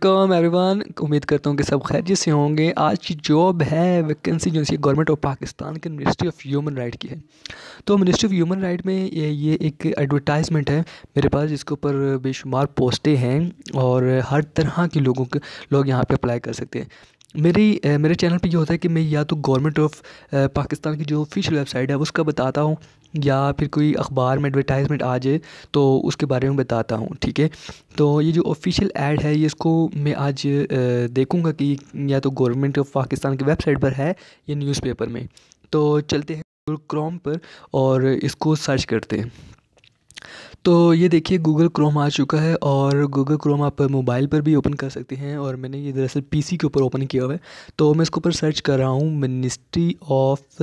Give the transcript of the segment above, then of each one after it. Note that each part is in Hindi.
असलम एवरीवान उम्मीद करता हूँ कि सब खैर से होंगे आज की जॉब है वैकेंसी जो है गवर्नमेंट ऑफ पाकिस्तान के मिनिस्ट्री ऑफ ह्यूमन राइट की है तो मिनिस्ट्री ऑफ ह्यूमन राइट में ये ये एक एडवर्टाइजमेंट है मेरे पास जिसके ऊपर बेशुमार पोस्टें हैं और हर तरह के लोगों के लोग यहाँ पे अप्लाई कर सकते हैं मेरी मेरे चैनल पे ये होता है कि मैं या तो गवर्नमेंट ऑफ पाकिस्तान की जो ऑफिशियल वेबसाइट है उसका बताता हूँ या फिर कोई अखबार में एडवर्टाइजमेंट आ जाए तो उसके बारे में बताता हूँ ठीक है तो ये जो ऑफिशियल एड है ये इसको मैं आज देखूँगा कि या तो गवर्नमेंट ऑफ पाकिस्तान की वेबसाइट पर है या न्यूज़पेपर में तो चलते हैं क्रोम पर और इसको सर्च करते हैं तो ये देखिए गूगल क्रोम आ चुका है और गूगल क्रोम आप मोबाइल पर भी ओपन कर सकते हैं और मैंने ये दरअसल पीसी के ऊपर ओपन किया हुआ है तो मैं इसके ऊपर सर्च कर रहा हूँ मिनिस्ट्री ऑफ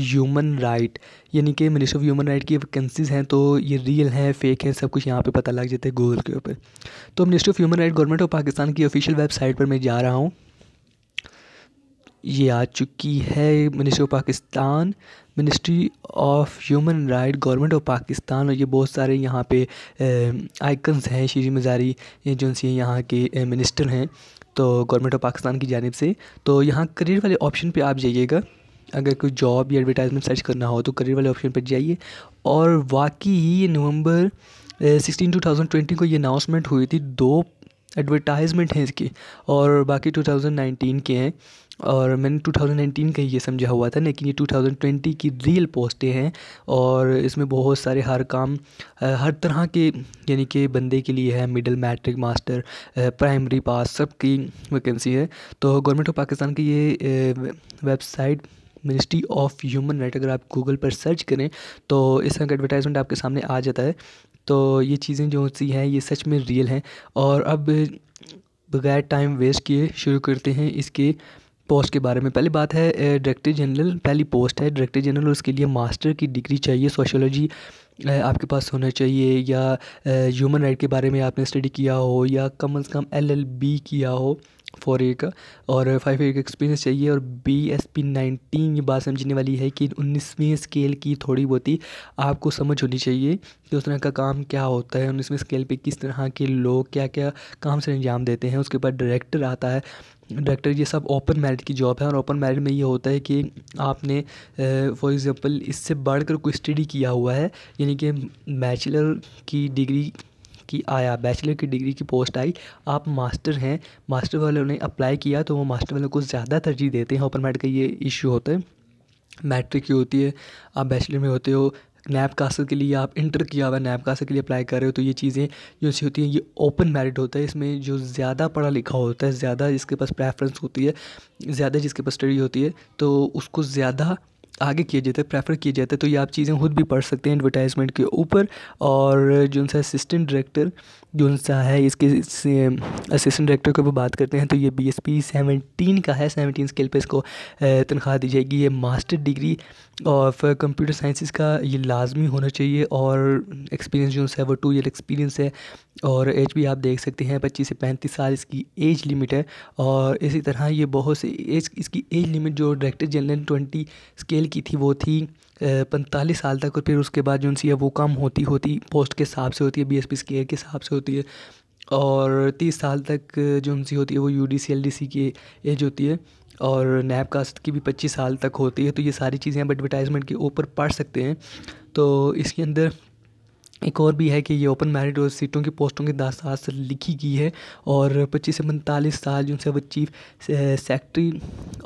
ह्यूमन राइट यानी कि मिनिस्ट्री ऑफ ह्यूमन राइट की वैकेंसीज हैं तो ये रियल हैं फेक हैं सब कुछ यहाँ पे पता लग जाता है गूगल के ऊपर तो ministry of human right government of Pakistan की ऑफिशियल वेबसाइट पर मैं जा रहा हूँ ये आ चुकी है ministry of Pakistan ministry of human right government of Pakistan और ये बहुत सारे यहाँ पे आइकन्स हैं श्री मज़ारी एजेंसी यहाँ के मिनिस्टर हैं तो गवर्नमेंट ऑफ पाकिस्तान की जानब से तो यहाँ करियर वाले ऑप्शन पे आप जाइएगा अगर कोई जॉब या एडवर्टाइजमेंट सर्च करना हो तो करियर वाले ऑप्शन पर जाइए और वाकई ही ये November sixteen two thousand twenty को ये अनाउंसमेंट हुई थी दो एडवर्टाइज़मेंट है इसकी और बाकी 2019 के हैं और मैंने 2019 का ही ये समझा हुआ था लेकिन ये 2020 की रील पोस्टें हैं और इसमें बहुत सारे हर काम हर तरह के यानी कि बंदे के लिए है middle matric master primary pass सब की वैकेंसी है तो गवर्नमेंट ऑफ पाकिस्तान की ये website ministry of human right अगर आप गूगल पर सर्च करें तो इस तरह का एडवर्टाइजमेंट आपके सामने आ जाता है तो ये चीज़ें जो होती हैं ये सच में रियल हैं और अब बगैर टाइम वेस्ट किए शुरू करते हैं इसके पोस्ट के बारे में पहली बात है डायरेक्टर जनरल पहली पोस्ट है डायरेक्टर जनरल उसके लिए मास्टर की डिग्री चाहिए सोशोलॉजी आपके पास होना चाहिए या ह्यूमन राइट के बारे में आपने स्टडी किया हो या कम अज़ कम एल किया हो फोर ईयर का और फाइव ईयर का एक्सपीरियंस चाहिए और बी एस पी नाइनटीन ये बात समझने वाली है कि उन्नीसवें स्केल की थोड़ी बहुत ही आपको समझ होनी चाहिए कि उस तरह का काम क्या होता है उन्नीसवें स्केल पे किस तरह के लोग क्या क्या काम से अंजाम देते हैं उसके बाद डायरेक्टर आता है डायरेक्टर ये सब ओपन मैरिट की जॉब है और ओपन मैरिट में ये होता है कि आपने फॉर एग्ज़ाम्पल इससे बढ़कर कोई स्टडी किया हुआ है यानी कि बैचलर की डिग्री की आया बैचलर की डिग्री की पोस्ट आई आप मास्टर हैं मास्टर वालों ने अप्लाई किया तो वो मास्टर वालों को ज़्यादा तरजीह देते हैं ओपन मैरिट का ये इशू होता है मैट्रिक की होती है आप बैचलर में होते हो नैब कासल के लिए आप इंटर किया हुआ नैब कासल के लिए अप्लाई कर रहे हो तो ये चीज़ें जो सी होती हैं ये ओपन मेरिट होता है इसमें जो ज़्यादा पढ़ा लिखा होता है ज़्यादा जिसके पास प्रेफरेंस होती है ज़्यादा जिसके पास स्टडी होती है तो उसको ज़्यादा आगे किए जाते प्रेफर किए जाते तो ये आप चीज़ें खुद भी पढ़ सकते हैं एडवर्टाइजमेंट के ऊपर और जो सा असिस्टेंट डायरेक्टर जो सा है इसके असिस्टेंट डायरेक्टर के ऊपर बात करते हैं तो ये बी एस पी सेवनटीन का है सेवनटीन स्केल पर इसको तनख्वाह दी जाएगी ये master degree of computer sciences का ये लाजमी होना चाहिए और एक्सपीरियंस जो है वो टू ईयर एक्सपीरियंस है और एज भी आप देख सकते हैं पच्चीस से पैंतीस साल इसकी एज लिमिट है और इसी तरह ये बहुत से एज इसकी एज लिमिट जो director general twenty scale male की थी वो थी पैंतालीस साल तक और फिर उसके बाद जो सी है वो कम होती होती पोस्ट के हिसाब से होती है बी एस पी स्केयर के हिसाब से होती है और तीस साल तक जो सी होती है वो U D C L D C की एज होती है और नैब कास्ट की भी पच्चीस साल तक होती है तो ये सारी चीज़ें आप एडवर्टाइजमेंट के ऊपर पढ़ सकते हैं तो इसके अंदर एक और भी है कि ये ओपन मैरिट और सीटों की पोस्टों की दरखास्त लिखी गई है और पच्चीस से पैंतालीस साल जिनसे वो चीफ सेक्रेटरी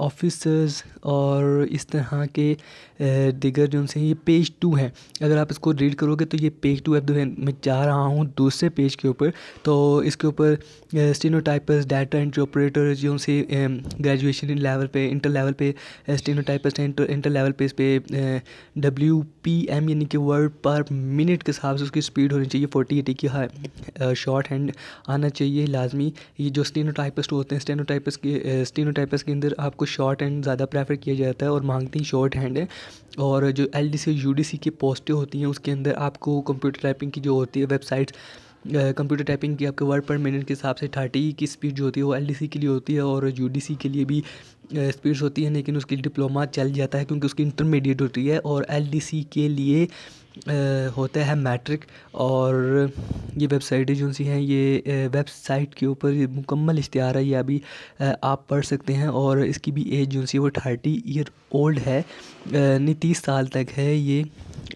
ऑफिसर्स और इस तरह के डिगर जो उनसे ये पेज टू है अगर आप इसको रीड करोगे तो ये पेज टू है मैं जा रहा हूँ दूसरे पेज के ऊपर तो इसके ऊपर स्टेनोटाइपस डाटा एंट्री ऑपरेटर जो से ग्रेजुएशन लेवल पे इंटर लेवल पे स्टेनोटाइपस इंटर इंटर लेवल पे इस पर डब्ल्यू पी एम यानी कि वर्ड पर मिनट के हिसाब से उसकी स्पीड होनी चाहिए फोर्टी एटी की शॉर्ट हैंड आना चाहिए लाजमी ये जो स्टेनोटाइपस्ट होते हैं स्टेनोटाइपस के स्टेनोटाइपस के अंदर आपको शॉर्ट हैंड ज़्यादा प्रेफर किया जाता है और मांगते ही शॉर्ट हैंड है और जो L D C U D C की पोस्टें होती हैं उसके अंदर आपको कंप्यूटर टाइपिंग की जो होती है वेबसाइट्स कंप्यूटर टाइपिंग की आपके वर्ड पर मिनट के हिसाब से थर्टी की स्पीड जो होती है वो एल के लिए होती है और यू के लिए भी स्पीड्स होती हैं लेकिन उसकी डिप्लोमा चल जाता है क्योंकि उसकी इंटरमीडिएट होती है और एल के लिए होता है मैट्रिक और ये वेबसाइटें जो सी हैं ये वेबसाइट के ऊपर मुकम्मल इश्तहार है यह अभी आप पढ़ सकते हैं और इसकी भी एज जो सी वो थर्टी ईयर ओल्ड है नहीं तीस साल तक है ये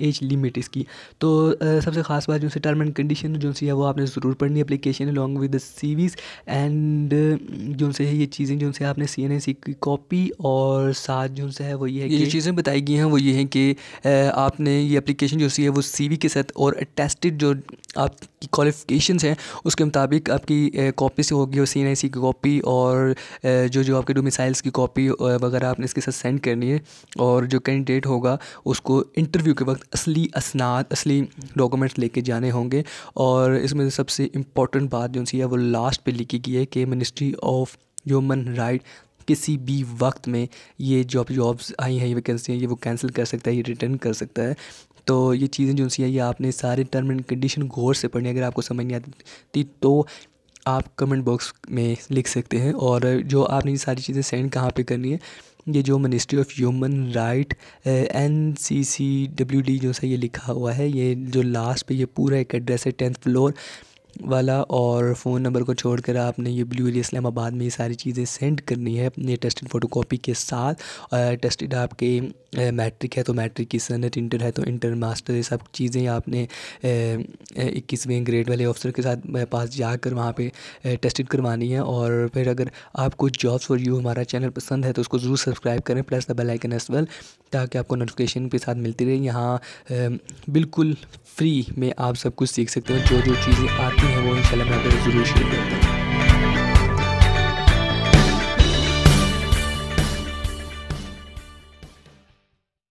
एज लिमिट इसकी तो सबसे खास बात जो सी टर्म एंड कंडीशन जो सी है वो आपने ज़रूर पढ़नी application along with the CVs and जो से है ये चीज़ें जो से आपने सी एन एस की कॉपी और साथ जो से है वो ये है ये चीज़ें बताई गई हैं वो ये हैं कि आपने ये अप्लीकेशन जो सी है वो सी वी के साथ और अटेस्टेड जो आपकी क्वालिफिकेशन हैं उसके मुताबिक आपकी कॉपी से होगी और सी एन आई सी की कॉपी और जो जो आपके डोमिसाइल्स की कॉपी वगैरह आपने इसके साथ सेंड करनी है और जो कैंडिडेट होगा उसको इंटरव्यू के वक्त असली असनाद असली डॉक्यूमेंट्स लेके जाने होंगे और इसमें सबसे इम्पॉर्टेंट बात जो सी है वो लास्ट पे लिखी गई है कि मिनिस्ट्री ऑफ ह्यूमन राइट किसी भी वक्त में ये जॉब जॉब्स आई हैं ये वैकेंसी ये वो कैंसिल कर सकता है ये रिटर्न कर सकता है तो ये चीज़ें जो सी है ये आपने सारे टर्म एंड कंडीशन गौर से पढ़नी अगर आपको समझ नहीं आती तो आप कमेंट बॉक्स में लिख सकते हैं और जो आपने ये सारी चीज़ें सेंड कहाँ पे करनी है ये जो ministry of human right N C C W D जो सा ये लिखा हुआ है ये जो लास्ट पे ये पूरा एक एड्रेस है टेंथ फ्लोर वाला और फ़ोन नंबर को छोड़कर आपने ये ब्लू एरिया इस्लामाबाद में ये सारी चीज़ें सेंड करनी है अपने टेस्टेड फोटोकॉपी के साथ टेस्टेड आपके मैट्रिक है तो मैट्रिक की सनत इंटर है तो इंटर मास्टर ये सब चीज़ें आपने इक्कीसवें ग्रेड वाले ऑफिसर के साथ पास जाकर वहाँ पे टेस्टेड करवानी है और फिर अगर आपको जॉब्स फॉर यू हमारा चैनल पसंद है तो उसको ज़रूर सब्सक्राइब करें plus the bell icon as well ताकि आपको नोटिफिकेशन के साथ मिलती रहे यहाँ बिल्कुल फ्री में आप सब कुछ सीख सकते हो जो जो चीज़ें आती है वो इंशाल्लाह मैं अपने जरूर शेयर करता हूँ